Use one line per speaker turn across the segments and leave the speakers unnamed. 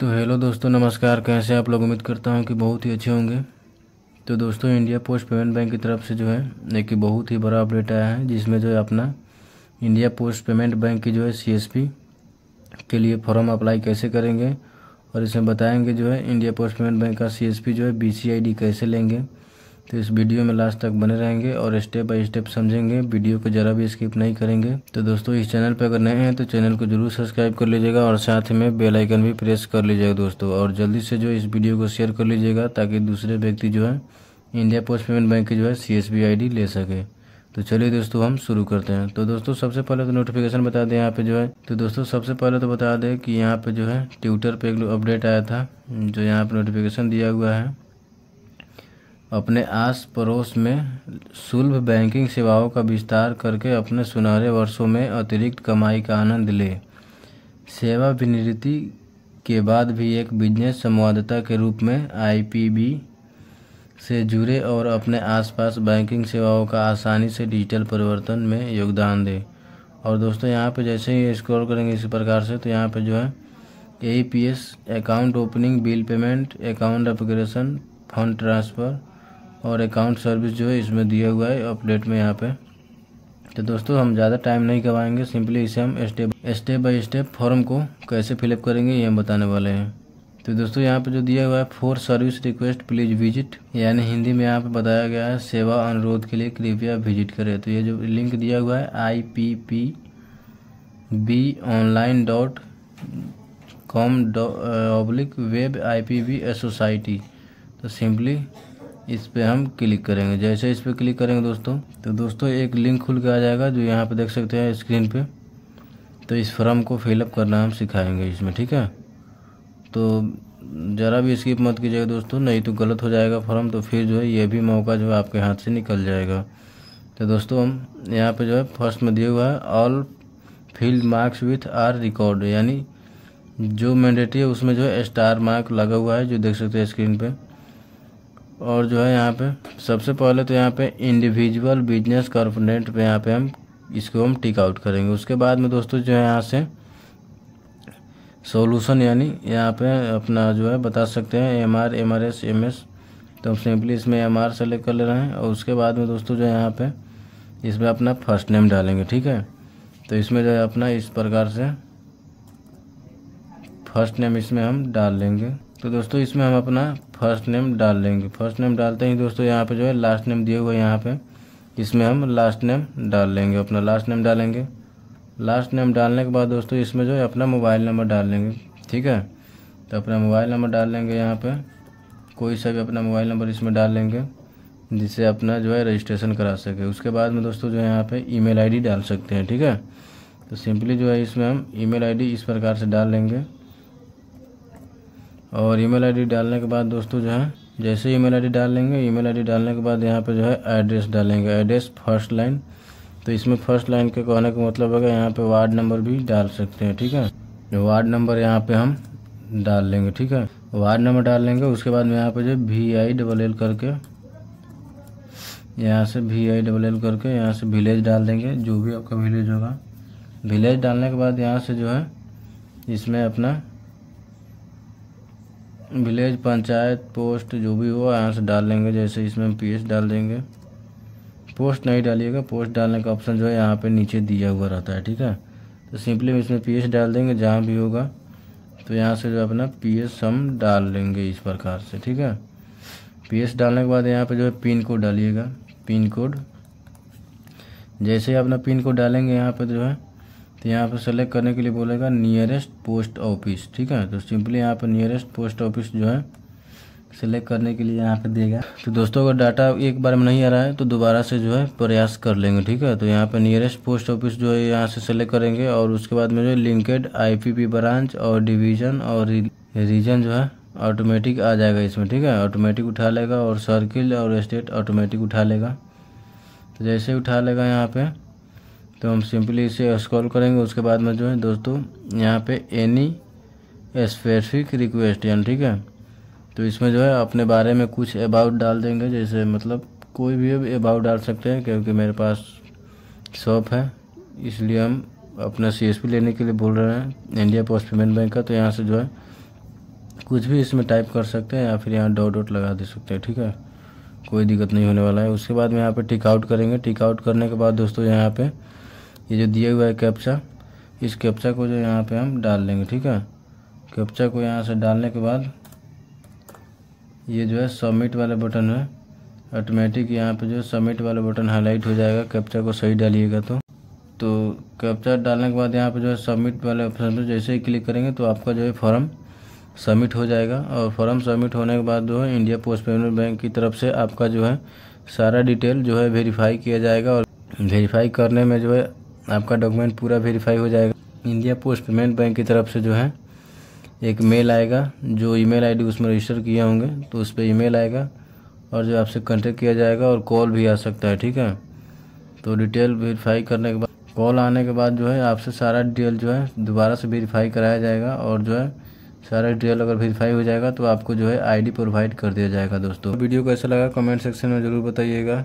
तो हेलो दोस्तों नमस्कार कैसे आप लोग उम्मीद करता हूँ कि बहुत ही अच्छे होंगे तो दोस्तों इंडिया पोस्ट पेमेंट बैंक की तरफ से जो है एक बहुत ही बड़ा अपडेट आया है जिसमें जो है अपना इंडिया पोस्ट पेमेंट बैंक की जो है सी के लिए फॉर्म अप्लाई कैसे करेंगे और इसमें बताएंगे जो है इंडिया पोस्ट पेमेंट बैंक का सी जो है बी कैसे लेंगे तो इस वीडियो में लास्ट तक बने रहेंगे और स्टेप बाय स्टेप समझेंगे वीडियो को ज़रा भी स्किप नहीं करेंगे तो दोस्तों इस चैनल पर अगर नए हैं तो चैनल को जरूर सब्सक्राइब कर लीजिएगा और साथ में बेल आइकन भी प्रेस कर लीजिएगा दोस्तों और जल्दी से जो इस वीडियो को शेयर कर लीजिएगा ताकि दूसरे व्यक्ति जो है इंडिया पोस्ट पेमेंट बैंक की जो है सी एस ले सके तो चलिए दोस्तों हम शुरू करते हैं तो दोस्तों सबसे पहले तो नोटिफिकेशन बता दें यहाँ पे जो है तो दोस्तों सबसे पहले तो बता दें कि यहाँ पे जो है ट्विटर पे एक अपडेट आया था जो यहाँ पे नोटिफिकेशन दिया हुआ है अपने आस पड़ोस में सुलभ बैंकिंग सेवाओं का विस्तार करके अपने सुनहरे वर्षों में अतिरिक्त कमाई का आनंद ले सेवा विनिवृत्ति के बाद भी एक बिजनेस संवाददाता के रूप में आईपीबी से जुड़े और अपने आसपास बैंकिंग सेवाओं का आसानी से डिजिटल परिवर्तन में योगदान दें और दोस्तों यहाँ पे जैसे ही स्क्रॉल करेंगे इसी प्रकार से तो यहाँ पे जो है A P S account opening bill payment account upgradation fund transfer और अकाउंट सर्विस जो है इसमें दिया हुआ है अपडेट में यहाँ पे तो दोस्तों हम ज़्यादा टाइम नहीं करवाएंगे सिंपली इसे हम step step by step form को कैसे फिलअप करेंगे ये हम बताने वाले हैं तो दोस्तों यहाँ पे जो दिया हुआ है for service request please visit यानी हिंदी में यहाँ पे बताया गया है सेवा अनुरोध के लिए कृपया विजिट करें तो ये जो लिंक दिया हुआ है I P P B online dot com dot public web I P B society तो सिंपली इस पर हम क्लिक करेंगे जैसे इस पर क्लिक करेंगे दोस्तों तो दोस्तों एक लिंक खुल के आ जाएगा जो यहाँ पर देख सकते हैं स्क्रीन पर तो इस फॉर्म को फिलअप करना हम सिखाएंगे इसमें ठीक है तो ज़रा भी स्किप मत कीजिएगा दोस्तों नहीं तो गलत हो जाएगा फॉर्म तो फिर जो है ये भी मौका जो है आपके हाथ से निकल जाएगा तो दोस्तों हम यहाँ पे जो है फर्स्ट में दिया हुआ है all field marks with R record यानी जो मैंडेटरी है उसमें जो है स्टार मार्क लगा हुआ है जो देख सकते हैं स्क्रीन पर और जो है यहाँ पे सबसे पहले तो यहाँ पे इंडिविजुअल बिजनेस कॉर्पोरेट पे यहाँ पे हम इसको हम टिक आउट करेंगे उसके बाद में दोस्तों जो है यहाँ से सॉल्यूशन यानी यहाँ पे अपना जो है बता सकते हैं M R M R S M S तो हम सिंपली इसमें एम आर सेलेक्ट कर ले रहे हैं और उसके बाद में दोस्तों जो है यहाँ पे इसमें अपना फर्स्ट नेम डालेंगे ठीक है तो इसमें जो है अपना इस प्रकार से फर्स्ट नेम इसमें हम डाल लेंगे तो दोस्तों इसमें हम अपना फर्स्ट नेम डाल लेंगे फर्स्ट नेम डालते ही दोस्तों यहाँ पे जो है लास्ट नेम दिए हुए यहाँ पे इसमें हम लास्ट नेम डाल लेंगे अपना लास्ट नेम डालेंगे लास्ट नेम डालने के बाद दोस्तों इसमें जो है अपना मोबाइल नंबर डाल लेंगे ठीक है तो अपना मोबाइल नंबर डाल लेंगे यहाँ पर कोई सा भी अपना मोबाइल नंबर इसमें डाल लेंगे जिससे अपना जो है रजिस्ट्रेशन करा सके उसके बाद में दोस्तों जो है यहाँ पर ई मेल डाल सकते हैं ठीक है तो सिंपली जो है इसमें हम ई मेल इस प्रकार से डाल लेंगे और ईमेल आईडी डालने के बाद दोस्तों जो है जैसे ईमेल आईडी डाल लेंगे ईमेल आईडी डालने के बाद यहाँ पे जो है एड्रेस डालेंगे एड्रेस फर्स्ट लाइन तो इसमें फर्स्ट लाइन के कहने का मतलब होगा यहाँ पे वार्ड नंबर भी डाल सकते हैं ठीक है वार्ड नंबर यहाँ पे हम डाल लेंगे ठीक है वार्ड नंबर डाल लेंगे उसके बाद में यहाँ पे जो वी आई डबल एल करके यहाँ से वी आई डबल एल करके यहाँ से विलेज डाल देंगे जो भी आपका विलेज होगा विलेज डालने के बाद यहाँ से जो है इसमें अपना विलेज पंचायत पोस्ट जो भी हो यहाँ से डाल लेंगे जैसे इसमें हम पी डाल देंगे पोस्ट नहीं डालिएगा पोस्ट डालने का ऑप्शन जो है यहाँ पे नीचे दिया हुआ रहता है ठीक है तो सिंपली इसमें पी डाल देंगे जहाँ भी होगा तो यहाँ से जो अपना पी हम डाल लेंगे इस प्रकार से ठीक है पी डालने के बाद यहाँ पर जो है पिन कोड डालिएगा पिन कोड जैसे ही अपना पिन कोड डालेंगे यहाँ पर जो है तो यहाँ पर सेलेक्ट करने के लिए बोलेगा नियरेस्ट पोस्ट ऑफिस ठीक है तो सिंपली यहाँ पर नियरेस्ट पोस्ट ऑफिस जो है सेलेक्ट करने के लिए यहाँ पर देगा तो दोस्तों अगर डाटा एक बार में नहीं आ रहा है तो दोबारा से जो है प्रयास कर लेंगे ठीक है तो यहाँ पर नियरेस्ट पोस्ट ऑफिस जो है यहाँ से सेलेक्ट करेंगे और उसके बाद में जो है लिंकेड आईपीपी ब्रांच और डिवीजन और रीजन जो है ऑटोमेटिक आ जाएगा इसमें ठीक है ऑटोमेटिक उठा लेगा और सर्किल और स्टेट ऑटोमेटिक उठा लेगा तो जैसे उठा लेगा यहाँ पर तो हम सिंपली इसे स्क्रॉल करेंगे उसके बाद में जो है दोस्तों यहाँ पे एनी स्पेसिफिक रिक्वेस्ट यानी ठीक है तो इसमें जो है अपने बारे में कुछ अबाउट डाल देंगे जैसे मतलब कोई भी अबाउट डाल सकते हैं क्योंकि मेरे पास शॉप है इसलिए हम अपना सी लेने के लिए बोल रहे हैं इंडिया पोस्ट पेमेंट बैंक का तो यहाँ से जो है कुछ भी इसमें टाइप कर सकते हैं या फिर यहाँ डॉट डॉट लगा दे सकते हैं ठीक है कोई दिक्कत नहीं होने वाला है उसके बाद में यहाँ पे टिक आउट करेंगे टिक आउट करने के बाद दोस्तों यहाँ पे ये जो दिया हुआ है कैप्चा इस कैप्चा को जो यहाँ पे हम डाल लेंगे ठीक है कैप्चा को यहाँ से डालने के बाद ये जो है सबमिट वाला बटन है ऑटोमेटिक यहाँ पे जो सबमिट वाला बटन हाईलाइट हो जाएगा कैप्चा को सही डालिएगा तो तो कैप्चा डालने के बाद यहाँ पे जो है सबमिट वाले ऑप्शन पर जैसे ही क्लिक करेंगे तो आपका जो है फॉर्म सबमिट हो जाएगा और फॉर्म सबमिट होने के बाद जो है इंडिया पोस्ट पेमेंट बैंक की तरफ से आपका जो है सारा डिटेल जो है वेरीफाई किया जाएगा और वेरीफाई करने में जो है आपका डॉक्यूमेंट पूरा वेरीफाई हो जाएगा इंडिया पोस्ट पेमेंट बैंक की तरफ से जो है एक मेल आएगा जो ईमेल आईडी उसमें रजिस्टर किए होंगे तो उस पर ईमेल आएगा और जो आपसे कॉन्टेक्ट किया जाएगा और कॉल भी आ सकता है ठीक है तो डिटेल वेरीफाई करने के बाद कॉल आने के बाद जो है आपसे सारा डिटेल जो है दोबारा से वेरीफाई कराया जाएगा और जो है सारा डिटेल अगर वेरीफाई हो जाएगा तो आपको जो है आईडी प्रोवाइड कर दिया जाएगा दोस्तों वीडियो कैसा लगा कमेंट सेक्शन में ज़रूर बताइएगा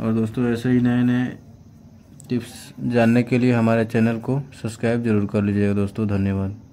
और दोस्तों ऐसे ही नए नए टिप्स जानने के लिए हमारे चैनल को सब्सक्राइब जरूर कर लीजिएगा दोस्तों धन्यवाद